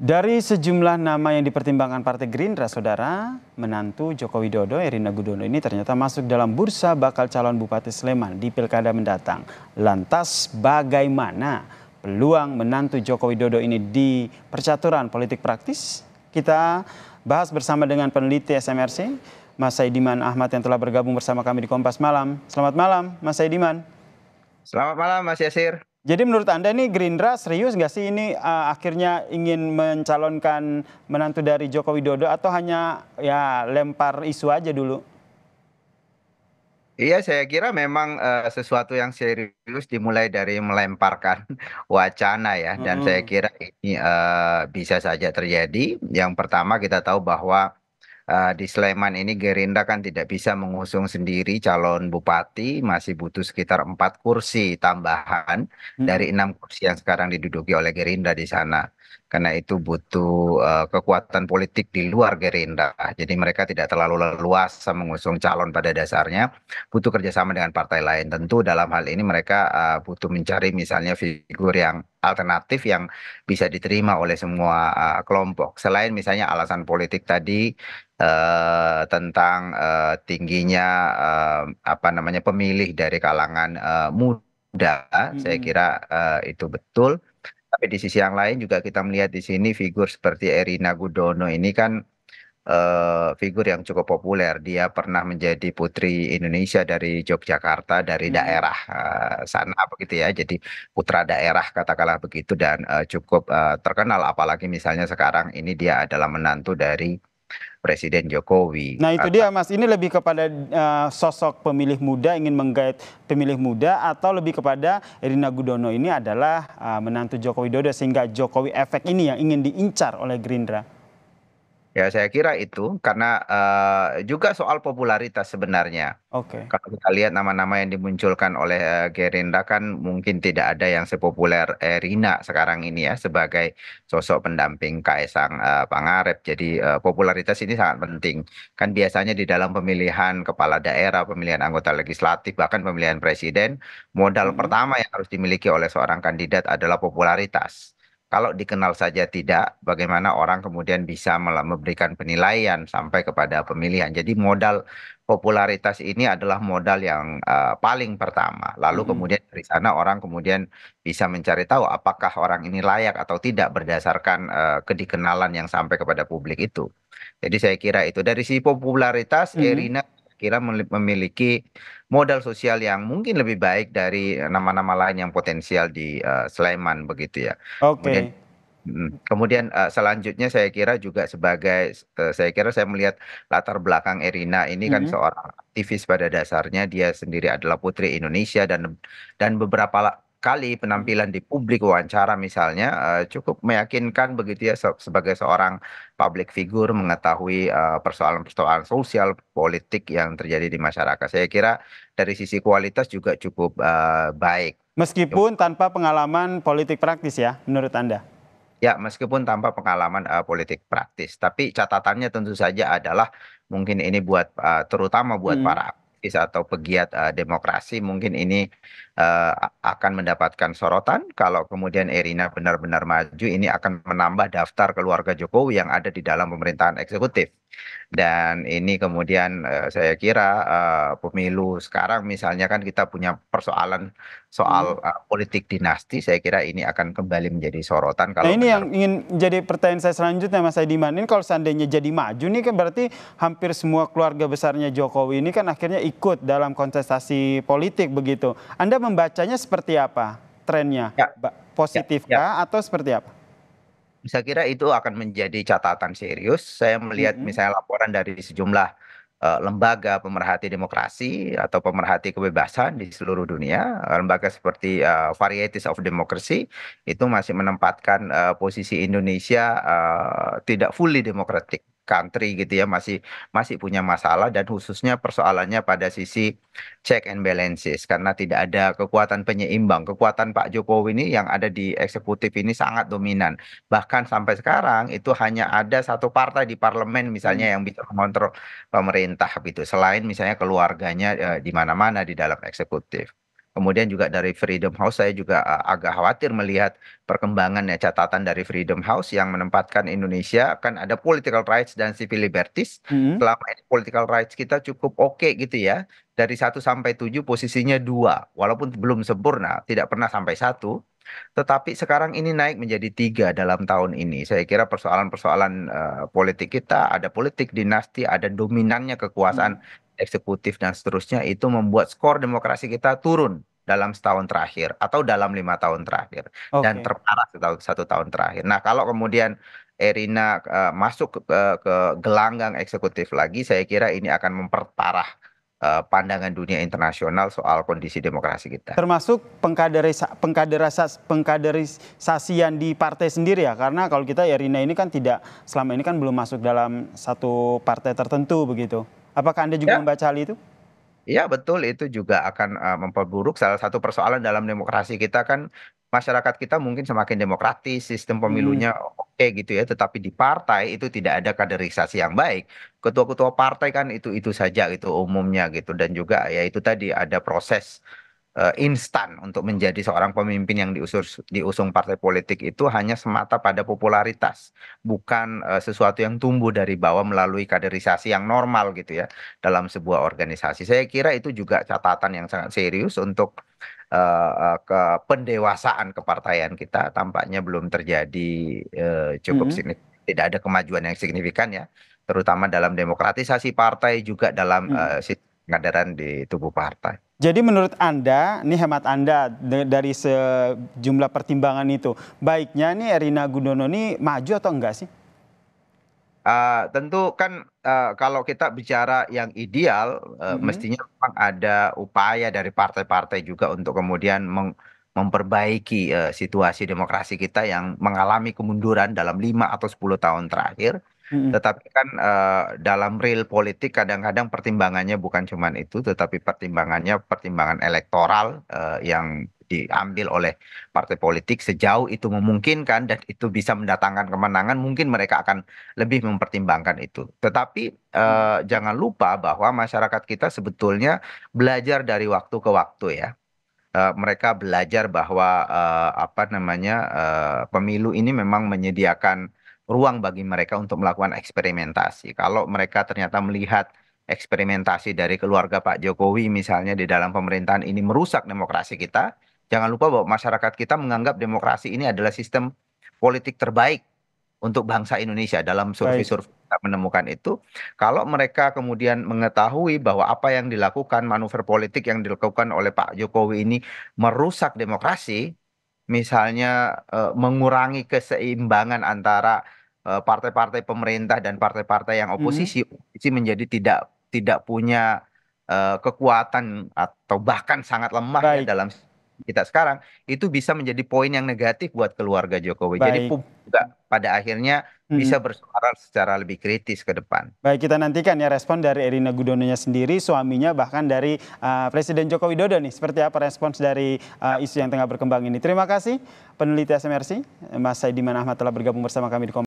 Dari sejumlah nama yang dipertimbangkan Partai Gerindra, Saudara, menantu Joko Widodo, Erina Gudono ini ternyata masuk dalam bursa bakal calon Bupati Sleman di pilkada mendatang. Lantas bagaimana peluang menantu Joko Widodo ini di percaturan politik praktis? Kita bahas bersama dengan peneliti SMRC, Mas Saidiman Ahmad yang telah bergabung bersama kami di Kompas Malam. Selamat malam, Mas Saidiman. Selamat malam, Mas Yasir. Jadi menurut Anda ini Gerindra serius nggak sih ini uh, akhirnya ingin mencalonkan menantu dari Joko Widodo atau hanya ya lempar isu aja dulu? Iya, saya kira memang uh, sesuatu yang serius dimulai dari melemparkan wacana ya, dan -hmm. saya kira ini uh, bisa saja terjadi. Yang pertama kita tahu bahwa uh, di Sleman ini Gerindra kan tidak bisa mengusung sendiri calon bupati, masih butuh sekitar empat kursi tambahan hmm. dari enam kursi yang sekarang diduduki oleh Gerindra di sana karena itu butuh uh, kekuatan politik di luar Gerindra. Jadi mereka tidak terlalu leluasa mengusung calon pada dasarnya, butuh kerjasama dengan partai lain. Tentu dalam hal ini mereka uh, butuh mencari misalnya figur yang alternatif yang bisa diterima oleh semua uh, kelompok. Selain misalnya alasan politik tadi uh, tentang uh, tingginya uh, apa namanya pemilih dari kalangan uh, muda, mm -hmm. saya kira uh, itu betul tapi di sisi yang lain juga kita melihat di sini figur seperti erina gudono ini kan eh, figur yang cukup populer. Dia pernah menjadi putri Indonesia dari Yogyakarta dari hmm. daerah uh, sana begitu ya. Jadi putra daerah katakanlah begitu dan uh, cukup uh, terkenal apalagi misalnya sekarang ini dia adalah menantu dari Presiden Jokowi. Nah itu dia Mas, ini lebih kepada uh, sosok pemilih muda ingin menggait pemilih muda atau lebih kepada Erina Gudono ini adalah uh, menantu Jokowi Dodo sehingga Jokowi efek ini yang ingin diincar oleh Gerindra. Ya saya kira itu karena uh, juga soal popularitas sebenarnya. Oke. Okay. Kalau kita lihat nama-nama yang dimunculkan oleh uh, Gerindra kan mungkin tidak ada yang sepopuler Erina eh, sekarang ini ya sebagai sosok pendamping Kaisang uh, Pangarep. Jadi uh, popularitas ini sangat penting. Kan biasanya di dalam pemilihan kepala daerah, pemilihan anggota legislatif, bahkan pemilihan presiden, modal mm -hmm. pertama yang harus dimiliki oleh seorang kandidat adalah popularitas kalau dikenal saja tidak, bagaimana orang kemudian bisa memberikan penilaian sampai kepada pemilihan. Jadi modal popularitas ini adalah modal yang uh, paling pertama. Lalu hmm. kemudian dari sana orang kemudian bisa mencari tahu apakah orang ini layak atau tidak berdasarkan uh, kedikenalan yang sampai kepada publik itu. Jadi saya kira itu dari sisi popularitas hmm. Erina kira memiliki modal sosial yang mungkin lebih baik dari eh, nama-nama lain yang potensial di uh, Sleman begitu ya. Oke. Okay. Kemudian, uh, selanjutnya saya kira juga sebagai uh, saya kira saya melihat latar belakang Erina ini kan mm -hmm. seorang aktivis pada dasarnya dia sendiri adalah putri Indonesia dan dan beberapa kali penampilan di publik wawancara misalnya eh, cukup meyakinkan begitu ya sebagai seorang public figure mengetahui eh, persoalan-persoalan sosial politik yang terjadi di masyarakat. Saya kira dari sisi kualitas juga cukup eh, baik. Meskipun tanpa pengalaman politik praktis ya menurut Anda? Ya, meskipun tanpa pengalaman uh, politik praktis, tapi catatannya tentu saja adalah mungkin ini buat uh, terutama buat hmm. para aktivis atau pegiat uh, demokrasi mungkin ini uh, akan mendapatkan sorotan kalau kemudian Erina benar-benar maju ini akan menambah daftar keluarga Jokowi yang ada di dalam pemerintahan eksekutif dan ini kemudian uh, saya kira uh, pemilu sekarang misalnya kan kita punya persoalan soal hmm. uh, politik dinasti saya kira ini akan kembali menjadi sorotan nah, kalau Nah ini benar. yang ingin jadi pertanyaan saya selanjutnya Mas Aidiman ini kalau seandainya jadi maju nih kan berarti hampir semua keluarga besarnya Jokowi ini kan akhirnya ikut dalam kontestasi politik begitu. Anda membacanya seperti apa trennya? Ya. Positifkah ya, ya. atau seperti apa? Saya kira itu akan menjadi catatan serius. Saya melihat hmm. misalnya laporan dari sejumlah Eh, lembaga pemerhati demokrasi atau pemerhati kebebasan di seluruh dunia, eh, lembaga seperti uh, Varieties of Democracy itu masih menempatkan uh, posisi Indonesia uh, tidak fully demokratik country gitu ya masih masih punya masalah dan khususnya persoalannya pada sisi check and balances karena tidak ada kekuatan penyeimbang. Kekuatan Pak Jokowi ini yang ada di eksekutif ini sangat dominan. Bahkan sampai sekarang itu hanya ada satu partai di parlemen misalnya hmm. yang bisa mengontrol pemerintah gitu. Selain misalnya keluarganya eh, di mana-mana di dalam eksekutif. Kemudian juga dari Freedom House saya juga uh, agak khawatir melihat perkembangan ya catatan dari Freedom House yang menempatkan Indonesia akan ada political rights dan civil liberties. Hmm. Selama ini political rights kita cukup oke okay gitu ya. Dari 1 sampai 7 posisinya 2. walaupun belum sempurna, tidak pernah sampai 1. Tetapi sekarang ini naik menjadi tiga dalam tahun ini. Saya kira persoalan-persoalan uh, politik kita, ada politik dinasti, ada dominannya kekuasaan hmm. eksekutif dan seterusnya itu membuat skor demokrasi kita turun dalam setahun terakhir atau dalam lima tahun terakhir okay. dan terparah satu, satu tahun terakhir. Nah kalau kemudian Erina uh, masuk ke, eh, ke gelanggang eksekutif lagi, saya kira ini akan memperparah eh, pandangan dunia internasional soal kondisi demokrasi kita. Termasuk pengkaderisasi yang pengkaderisasian di partai sendiri ya, karena kalau kita Erina ini kan tidak selama ini kan belum masuk dalam satu partai tertentu begitu. Apakah anda juga ya. membaca hal itu? Ya betul itu juga akan uh, memperburuk salah satu persoalan dalam demokrasi kita kan masyarakat kita mungkin semakin demokratis, sistem pemilunya hmm. pemilunya oke gitu ya, tetapi di partai itu tidak ada kaderisasi yang baik. Ketua-ketua partai kan itu-itu saja itu umumnya gitu dan juga ya itu tadi ada proses uh, instan untuk menjadi seorang pemimpin yang diusur diusung partai politik itu hanya semata pada popularitas, bukan uh, sesuatu yang tumbuh dari bawah melalui kaderisasi yang normal gitu ya dalam sebuah organisasi. Saya kira itu juga catatan yang sangat serius untuk uh, eh, ke pendewasaan kepartaian kita tampaknya belum terjadi uh, cukup mm -hmm. signifikan. Tidak ada kemajuan yang signifikan ya, terutama dalam demokratisasi partai juga dalam -hmm. uh, pengadaran di tubuh partai. Jadi menurut Anda, ini hemat Anda dari sejumlah pertimbangan itu, baiknya ini Erina Gudono ini maju atau enggak sih? Uh, tentu kan uh, kalau kita bicara yang ideal, uh, mm-hmm. mestinya memang ada upaya dari partai-partai juga untuk kemudian meng- memperbaiki uh, situasi demokrasi kita yang mengalami kemunduran dalam 5 atau 10 tahun terakhir tetapi kan eh, dalam real politik kadang kadang pertimbangannya bukan cuma itu tetapi pertimbangannya pertimbangan elektoral eh, yang diambil oleh partai politik sejauh itu memungkinkan dan itu bisa mendatangkan kemenangan mungkin mereka akan lebih mempertimbangkan itu tetapi eh, jangan lupa bahwa masyarakat kita sebetulnya belajar dari waktu ke waktu ya Uh, mereka belajar bahwa uh, apa namanya uh, pemilu ini memang menyediakan ruang bagi mereka untuk melakukan eksperimentasi. Kalau mereka ternyata melihat eksperimentasi dari keluarga Pak Jokowi misalnya di dalam pemerintahan ini merusak demokrasi kita, jangan lupa bahwa masyarakat kita menganggap demokrasi ini adalah sistem politik terbaik untuk bangsa Indonesia dalam survei-survei kita menemukan itu. Kalau mereka kemudian mengetahui bahwa apa yang dilakukan manuver politik yang dilakukan oleh Pak Jokowi ini merusak demokrasi, misalnya eh, mengurangi keseimbangan antara Eh, partai-partai pemerintah dan partai-partai yang hmm. oposisi oposisi menjadi tidak tidak punya eh, kekuatan atau bahkan sangat lemah ya dalam kita sekarang itu bisa menjadi poin yang negatif buat keluarga Jokowi. Baik. Jadi juga pada akhirnya hmm. bisa bersuara secara lebih kritis ke depan. Baik, kita nantikan ya respon dari Erina Gudononya sendiri, suaminya bahkan dari uh, Presiden Joko Widodo nih seperti apa respons dari uh, isu yang tengah berkembang ini. Terima kasih peneliti SMRC Mas Saidiman Ahmad telah bergabung bersama kami di